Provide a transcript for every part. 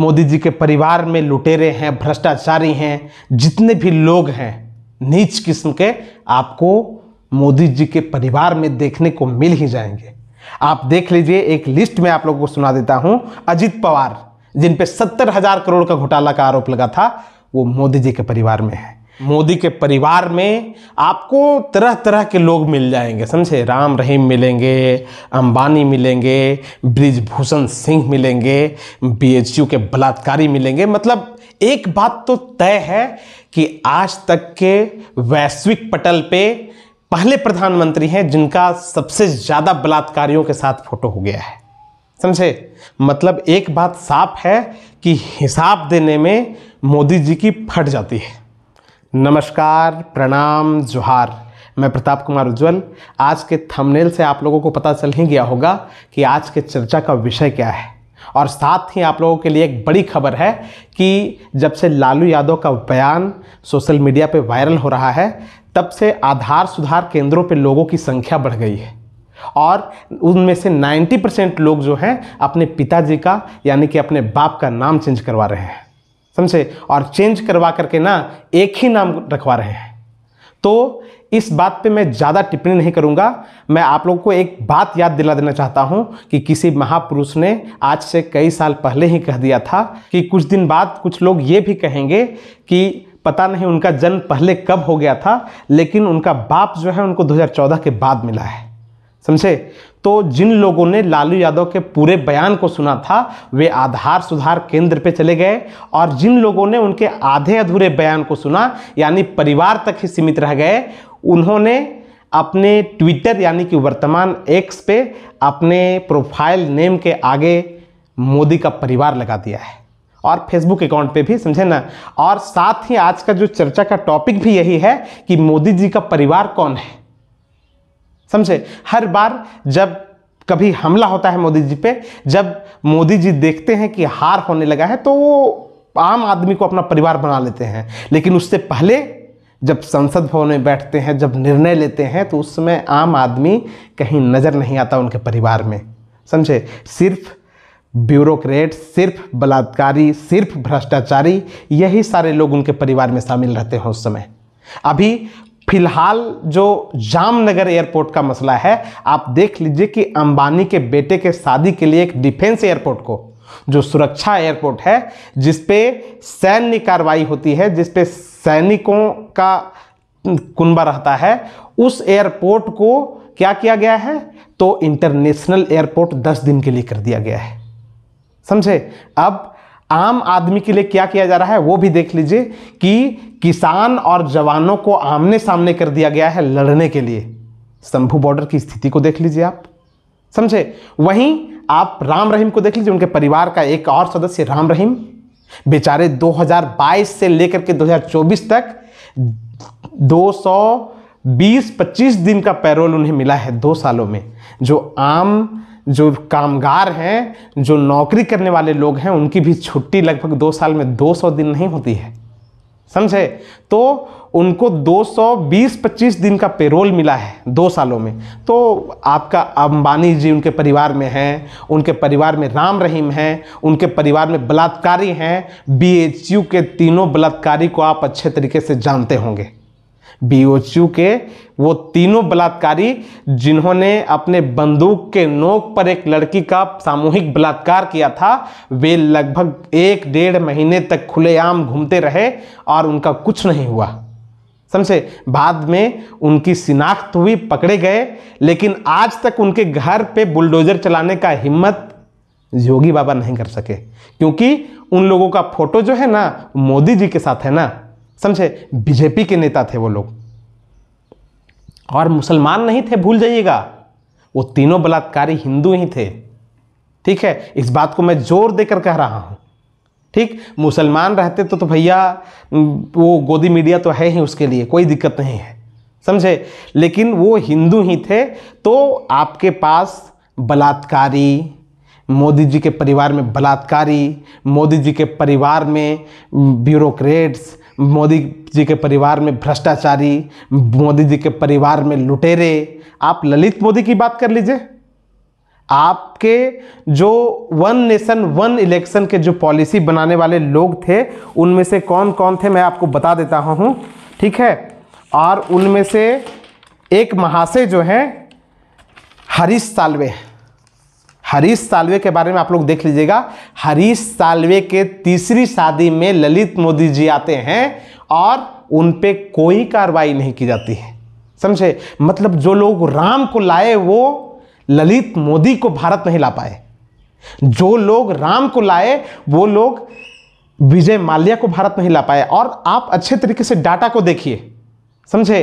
मोदी जी के परिवार में लुटेरे हैं भ्रष्टाचारी हैं जितने भी लोग हैं नीच किस्म के आपको मोदी जी के परिवार में देखने को मिल ही जाएंगे आप देख लीजिए एक लिस्ट में आप लोगों को सुना देता हूं अजीत पवार जिन पे सत्तर हजार करोड़ का घोटाला का आरोप लगा था वो मोदी जी के परिवार में है मोदी के परिवार में आपको तरह तरह के लोग मिल जाएंगे समझे राम रहीम मिलेंगे अंबानी मिलेंगे ब्रिजभूषण सिंह मिलेंगे बीएचयू के बलात्कारी मिलेंगे मतलब एक बात तो तय है कि आज तक के वैश्विक पटल पे पहले प्रधानमंत्री हैं जिनका सबसे ज़्यादा बलात्कारियों के साथ फोटो हो गया है समझे मतलब एक बात साफ है कि हिसाब देने में मोदी जी की फट जाती है नमस्कार प्रणाम जोहार मैं प्रताप कुमार उज्जवल आज के थंबनेल से आप लोगों को पता चल ही गया होगा कि आज के चर्चा का विषय क्या है और साथ ही आप लोगों के लिए एक बड़ी खबर है कि जब से लालू यादव का बयान सोशल मीडिया पर वायरल हो रहा है तब से आधार सुधार केंद्रों पर लोगों की संख्या बढ़ गई है और उनमें से 90 परसेंट लोग जो हैं अपने पिताजी का यानी कि अपने बाप का नाम चेंज करवा रहे हैं समझे और चेंज करवा करके ना एक ही नाम रखवा रहे हैं तो इस बात पे मैं ज़्यादा टिप्पणी नहीं करूँगा मैं आप लोगों को एक बात याद दिला देना चाहता हूँ कि किसी महापुरुष ने आज से कई साल पहले ही कह दिया था कि कुछ दिन बाद कुछ लोग ये भी कहेंगे कि पता नहीं उनका जन्म पहले कब हो गया था लेकिन उनका बाप जो है उनको 2014 के बाद मिला है समझे तो जिन लोगों ने लालू यादव के पूरे बयान को सुना था वे आधार सुधार केंद्र पे चले गए और जिन लोगों ने उनके आधे अधूरे बयान को सुना यानी परिवार तक ही सीमित रह गए उन्होंने अपने ट्विटर यानी कि वर्तमान एक्स पे अपने प्रोफाइल नेम के आगे मोदी का परिवार लगा दिया है और फेसबुक अकाउंट पे भी समझे ना और साथ ही आज का जो चर्चा का टॉपिक भी यही है कि मोदी जी का परिवार कौन है समझे हर बार जब कभी हमला होता है मोदी जी पे जब मोदी जी देखते हैं कि हार होने लगा है तो वो आम आदमी को अपना परिवार बना लेते हैं लेकिन उससे पहले जब संसद भवन में बैठते हैं जब निर्णय लेते हैं तो उस समय आम आदमी कहीं नज़र नहीं आता उनके परिवार में समझे सिर्फ ब्यूरोक्रेट सिर्फ बलात्कारी सिर्फ भ्रष्टाचारी यही सारे लोग उनके परिवार में शामिल रहते हैं उस समय अभी फिलहाल जो जामनगर एयरपोर्ट का मसला है आप देख लीजिए कि अंबानी के बेटे के शादी के लिए एक डिफेंस एयरपोर्ट को जो सुरक्षा एयरपोर्ट है जिसपे सैन्य कार्रवाई होती है जिसपे सैनिकों का कुनबा रहता है उस एयरपोर्ट को क्या किया गया है तो इंटरनेशनल एयरपोर्ट 10 दिन के लिए कर दिया गया है समझे अब आम आदमी के लिए क्या किया जा रहा है वो भी देख लीजिए कि किसान और जवानों को आमने सामने कर दिया गया है लड़ने के लिए शंभू बॉर्डर की स्थिति को देख लीजिए आप समझे वहीं आप राम रहीम को देख लीजिए उनके परिवार का एक और सदस्य राम रहीम बेचारे 2022 से लेकर के 2024 तक 220-25 दिन का पैरोल उन्हें मिला है दो सालों में जो आम जो कामगार हैं जो नौकरी करने वाले लोग हैं उनकी भी छुट्टी लगभग दो साल में 200 दिन नहीं होती है समझे तो उनको 220-25 दिन का पेरोल मिला है दो सालों में तो आपका अंबानी जी उनके परिवार में हैं उनके परिवार में राम रहीम हैं उनके परिवार में बलात्कारी हैं बी के तीनों बलात्कारी को आप अच्छे तरीके से जानते होंगे बीओचयू के वो तीनों बलात्कारी जिन्होंने अपने बंदूक के नोक पर एक लड़की का सामूहिक बलात्कार किया था वे लगभग एक डेढ़ महीने तक खुलेआम घूमते रहे और उनका कुछ नहीं हुआ समझे बाद में उनकी शिनाख्त हुई पकड़े गए लेकिन आज तक उनके घर पे बुलडोजर चलाने का हिम्मत योगी बाबा नहीं कर सके क्योंकि उन लोगों का फोटो जो है ना मोदी जी के साथ है ना समझे बीजेपी के नेता थे वो लोग और मुसलमान नहीं थे भूल जाइएगा वो तीनों बलात्कारी हिंदू ही थे ठीक है इस बात को मैं जोर देकर कह रहा हूँ ठीक मुसलमान रहते तो तो भैया वो गोदी मीडिया तो है ही उसके लिए कोई दिक्कत नहीं है समझे लेकिन वो हिंदू ही थे तो आपके पास बलात्कारी मोदी जी के परिवार में बलात्कारी मोदी जी के परिवार में ब्यूरोक्रेट्स मोदी जी के परिवार में भ्रष्टाचारी मोदी जी के परिवार में लुटेरे आप ललित मोदी की बात कर लीजिए आपके जो वन नेशन वन इलेक्शन के जो पॉलिसी बनाने वाले लोग थे उनमें से कौन कौन थे मैं आपको बता देता हूँ ठीक है और उनमें से एक महाशय जो हैं हरीश सालवे है हरीश सालवे के बारे में आप लोग देख लीजिएगा हरीश सालवे के तीसरी शादी में ललित मोदी जी आते हैं और उन पर कोई कार्रवाई नहीं की जाती है समझे मतलब जो लोग राम को लाए वो ललित मोदी को भारत नहीं ला पाए जो लोग राम को लाए वो लोग विजय माल्या को भारत नहीं ला पाए और आप अच्छे तरीके से डाटा को देखिए समझे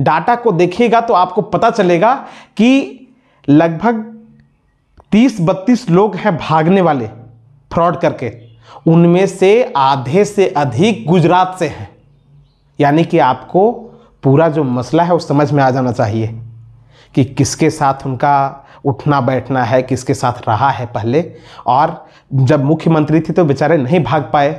डाटा को देखिएगा तो आपको पता चलेगा कि लगभग तीस बत्तीस लोग हैं भागने वाले फ्रॉड करके उनमें से आधे से अधिक गुजरात से हैं यानी कि आपको पूरा जो मसला है वो समझ में आ जाना चाहिए कि किसके साथ उनका उठना बैठना है किसके साथ रहा है पहले और जब मुख्यमंत्री थे तो बेचारे नहीं भाग पाए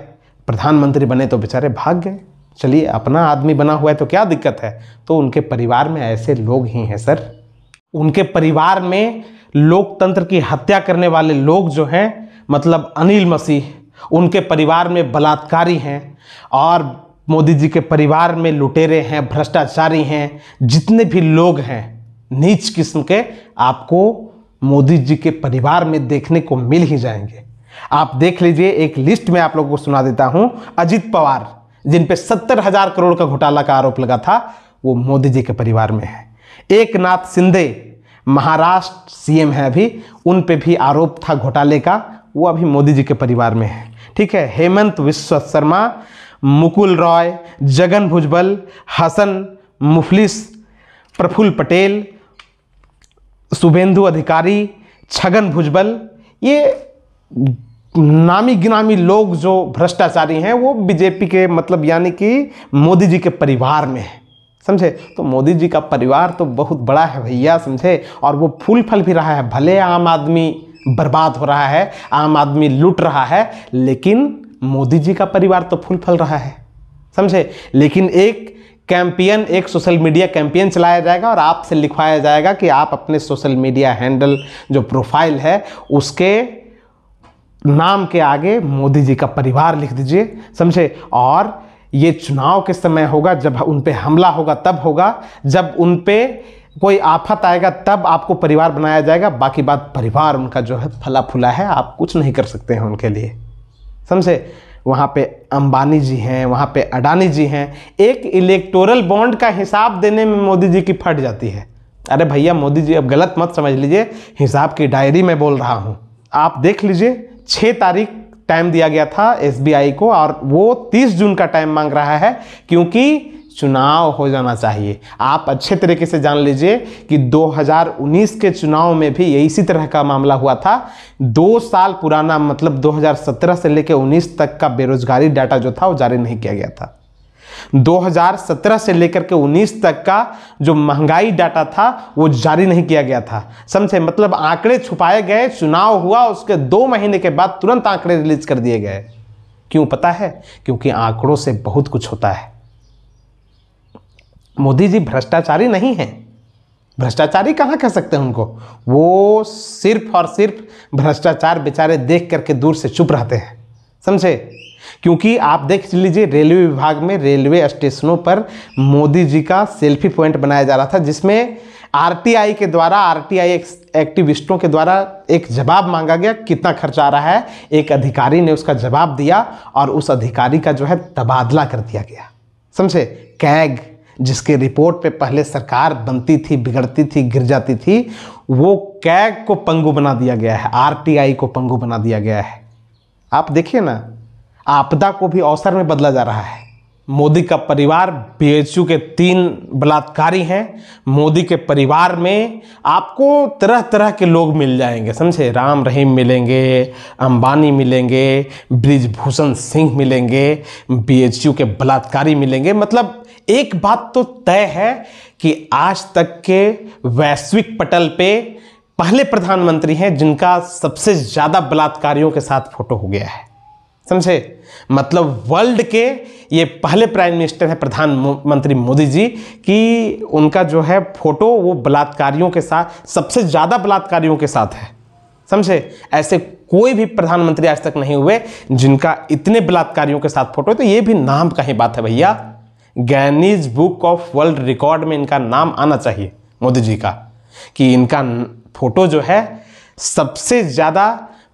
प्रधानमंत्री बने तो बेचारे भाग गए चलिए अपना आदमी बना हुआ है तो क्या दिक्कत है तो उनके परिवार में ऐसे लोग ही हैं सर उनके परिवार में लोकतंत्र की हत्या करने वाले लोग जो हैं मतलब अनिल मसीह उनके परिवार में बलात्कारी हैं और मोदी जी के परिवार में लुटेरे हैं भ्रष्टाचारी हैं जितने भी लोग हैं नीच किस्म के आपको मोदी जी के परिवार में देखने को मिल ही जाएंगे आप देख लीजिए एक लिस्ट में आप लोगों को सुना देता हूं अजित पवार जिन पे सत्तर हजार करोड़ का घोटाला का आरोप लगा था वो मोदी जी के परिवार में है एक नाथ सिंधे महाराष्ट्र सीएम है अभी उन पे भी आरोप था घोटाले का वो अभी मोदी जी के परिवार में है ठीक है हेमंत विश्व शर्मा मुकुल रॉय जगन भुजबल हसन मुफलिस प्रफुल्ल पटेल शुभेंदु अधिकारी छगन भुजबल ये नामी गिनामी लोग जो भ्रष्टाचारी हैं वो बीजेपी के मतलब यानी कि मोदी जी के परिवार में हैं समझे तो मोदी जी का परिवार तो बहुत बड़ा है भैया समझे और वो फूल फल भी रहा है भले आम आदमी बर्बाद हो रहा है आम आदमी लूट रहा है लेकिन मोदी जी का परिवार तो फूल फल रहा है समझे लेकिन एक कैंपियन एक सोशल मीडिया कैंपियन चलाया जाएगा और आपसे लिखवाया जाएगा कि आप अपने सोशल मीडिया हैंडल जो प्रोफाइल है उसके नाम के आगे मोदी जी का परिवार लिख दीजिए समझे और ये चुनाव के समय होगा जब उन पर हमला होगा तब होगा जब उन पर कोई आफत आएगा तब आपको परिवार बनाया जाएगा बाकी बात परिवार उनका जो है फला फूला है आप कुछ नहीं कर सकते हैं उनके लिए समझे वहाँ पे अंबानी जी हैं वहाँ पे अडानी जी हैं एक इलेक्टोरल बॉन्ड का हिसाब देने में मोदी जी की फट जाती है अरे भैया मोदी जी अब गलत मत समझ लीजिए हिसाब की डायरी में बोल रहा हूँ आप देख लीजिए छः तारीख टाइम दिया गया था एसबीआई को और वो 30 जून का टाइम मांग रहा है क्योंकि चुनाव हो जाना चाहिए आप अच्छे तरीके से जान लीजिए कि 2019 के चुनाव में भी यही इसी तरह का मामला हुआ था दो साल पुराना मतलब 2017 से लेकर 19 तक का बेरोजगारी डाटा जो था वो जारी नहीं किया गया था 2017 से लेकर के 19 तक का जो महंगाई डाटा था वो जारी नहीं किया गया था समझे मतलब आंकड़े छुपाए गए चुनाव हुआ उसके दो महीने के बाद तुरंत आंकड़े रिलीज कर दिए गए क्यों पता है क्योंकि आंकड़ों से बहुत कुछ होता है मोदी जी भ्रष्टाचारी नहीं है भ्रष्टाचारी कहाँ कह सकते हैं उनको वो सिर्फ और सिर्फ भ्रष्टाचार बेचारे देख करके दूर से चुप रहते हैं समझे क्योंकि आप देख लीजिए रेलवे विभाग में रेलवे स्टेशनों पर मोदी जी का सेल्फी पॉइंट बनाया जा रहा था जिसमें आरटीआई के द्वारा आरटीआई एक्टिविस्टों के द्वारा एक जवाब मांगा गया कितना खर्चा आ रहा है एक अधिकारी ने उसका जवाब दिया और उस अधिकारी का जो है तबादला कर दिया गया समझे कैग जिसके रिपोर्ट पे पहले सरकार बनती थी बिगड़ती थी गिर जाती थी वो कैग को पंगु बना दिया गया है आरटीआई को पंगु बना दिया गया है आप देखिए ना आपदा को भी अवसर में बदला जा रहा है मोदी का परिवार बी के तीन बलात्कारी हैं मोदी के परिवार में आपको तरह तरह के लोग मिल जाएंगे समझे राम रहीम मिलेंगे अंबानी मिलेंगे ब्रिजभूषण सिंह मिलेंगे बी के बलात्कारी मिलेंगे मतलब एक बात तो तय है कि आज तक के वैश्विक पटल पे पहले प्रधानमंत्री हैं जिनका सबसे ज़्यादा बलात्कारियों के साथ फोटो हो गया है समझे मतलब वर्ल्ड के ये पहले प्राइम मिनिस्टर है प्रधानमंत्री मोदी जी कि उनका जो है फोटो वो बलात्कारियों के साथ सबसे ज़्यादा बलात्कारियों के साथ है समझे ऐसे कोई भी प्रधानमंत्री आज तक नहीं हुए जिनका इतने बलात्कारियों के साथ फोटो है तो ये भी नाम का ही बात है भैया Guinness book of world record में इनका नाम आना चाहिए मोदी जी का कि इनका फोटो जो है सबसे ज़्यादा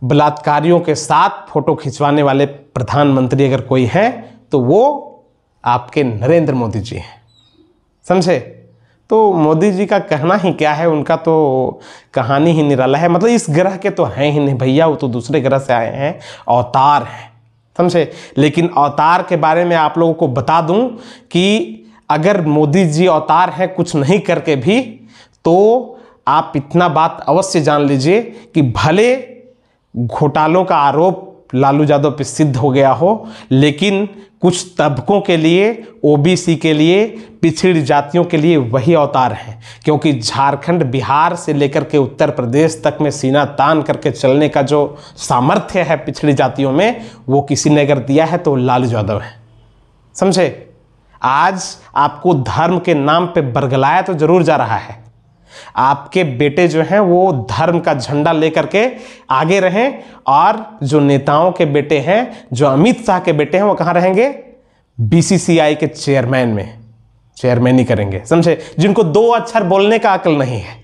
बलात्कारियों के साथ फोटो खिंचवाने वाले प्रधानमंत्री अगर कोई हैं तो वो आपके नरेंद्र मोदी जी हैं समझे तो मोदी जी का कहना ही क्या है उनका तो कहानी ही निराला है मतलब इस ग्रह के तो हैं ही नहीं भैया वो तो दूसरे ग्रह से आए हैं अवतार हैं समझे लेकिन अवतार के बारे में आप लोगों को बता दूं कि अगर मोदी जी अवतार हैं कुछ नहीं करके भी तो आप इतना बात अवश्य जान लीजिए कि भले घोटालों का आरोप लालू यादव पर सिद्ध हो गया हो लेकिन कुछ तबकों के लिए ओबीसी के लिए पिछड़ी जातियों के लिए वही अवतार हैं क्योंकि झारखंड बिहार से लेकर के उत्तर प्रदेश तक में सीना तान करके चलने का जो सामर्थ्य है पिछड़ी जातियों में वो किसी ने अगर दिया है तो लालू यादव है समझे आज आपको धर्म के नाम पे बरगलाया तो जरूर जा रहा है आपके बेटे जो हैं वो धर्म का झंडा लेकर के आगे रहें और जो नेताओं के बेटे हैं जो अमित शाह के बेटे हैं वो कहाँ रहेंगे बीसीसीआई के चेयरमैन में चेयरमैन ही करेंगे समझे जिनको दो अक्षर बोलने का अकल नहीं है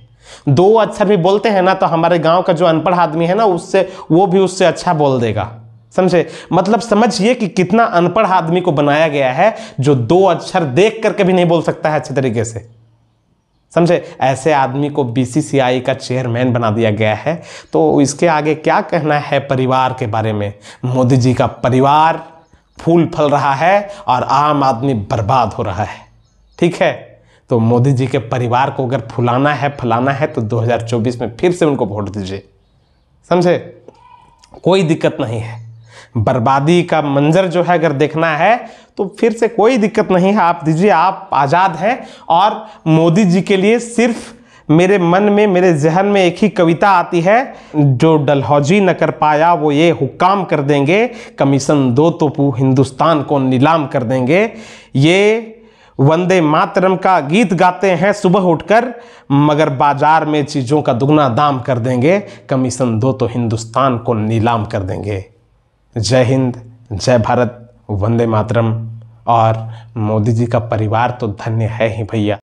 दो अक्षर भी बोलते हैं ना तो हमारे गांव का जो अनपढ़ आदमी है ना उससे वो भी उससे अच्छा बोल देगा समझे मतलब समझिए कि कितना अनपढ़ आदमी को बनाया गया है जो दो अक्षर देख करके भी नहीं बोल सकता है अच्छे तरीके से समझे ऐसे आदमी को बीसीसीआई का चेयरमैन बना दिया गया है तो इसके आगे क्या कहना है परिवार के बारे में मोदी जी का परिवार फूल फल रहा है और आम आदमी बर्बाद हो रहा है ठीक है तो मोदी जी के परिवार को अगर फुलाना है फलाना है तो 2024 में फिर से उनको वोट दीजिए समझे कोई दिक्कत नहीं है बर्बादी का मंजर जो है अगर देखना है तो फिर से कोई दिक्कत नहीं है आप दीजिए आप आज़ाद हैं और मोदी जी के लिए सिर्फ़ मेरे मन में मेरे जहन में एक ही कविता आती है जो डलहौजी न कर पाया वो ये हुक्काम कर देंगे कमीशन दो तो पू हिंदुस्तान को नीलाम कर देंगे ये वंदे मातरम का गीत गाते हैं सुबह उठकर मगर बाजार में चीज़ों का दुगना दाम कर देंगे कमीशन दो तो हिंदुस्तान को नीलाम कर देंगे जय हिंद जय भारत वंदे मातरम और मोदी जी का परिवार तो धन्य है ही भैया